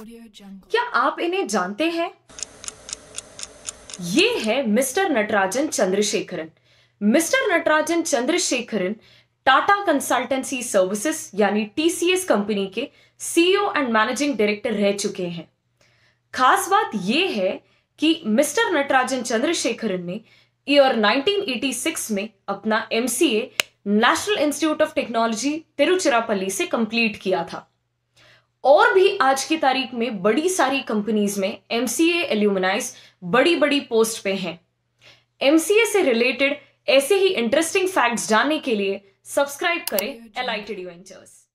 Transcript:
क्या आप इन्हें जानते हैं ये है mister Natarajan Chandrasekaran mister Natarajan Chandrasekaran Tata consultancy services यानी टीसीएस कंपनी के सीईओ एंड मैनेजिंग डायरेक्टर रह चुके हैं खास बात यह है कि मिस्टर नटराजन चंद्रशेखरन ने ईयर 1986 में अपना MCA national institute of technology Tiruchirappalli से कंप्लीट किया था और भी आज की तारीख में बड़ी सारी कंपनीज में एम सी एल्यूमनाइज बड़ी बड़ी पोस्ट पे हैं एम से रिलेटेड ऐसे ही इंटरेस्टिंग फैक्ट्स जानने के लिए सब्सक्राइब करें एलाइटेड एडवेंचर्स